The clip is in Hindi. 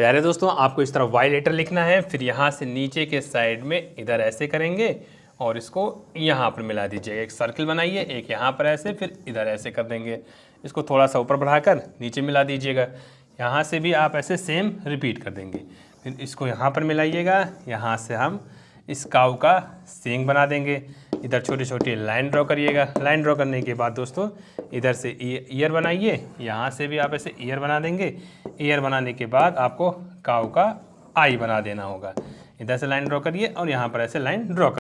प्यारे दोस्तों आपको इस तरह वाई लेटर लिखना है फिर यहाँ से नीचे के साइड में इधर ऐसे करेंगे और इसको यहाँ पर मिला दीजिएगा एक सर्कल बनाइए एक यहाँ पर ऐसे फिर इधर ऐसे कर देंगे इसको थोड़ा सा ऊपर बढ़ाकर नीचे मिला दीजिएगा यहाँ से भी आप ऐसे सेम रिपीट कर देंगे फिर इसको यहाँ पर मिलाइएगा यहाँ से हम इस काऊ का सेंग बना देंगे इधर छोटी छोटी लाइन ड्रॉ करिएगा लाइन ड्रॉ करने के बाद दोस्तों इधर से ईयर बनाइए यहाँ से भी आप ऐसे ईयर बना देंगे ईयर बनाने के बाद आपको काउ का आई बना देना होगा इधर से लाइन ड्रॉ करिए और यहाँ पर ऐसे लाइन ड्रॉ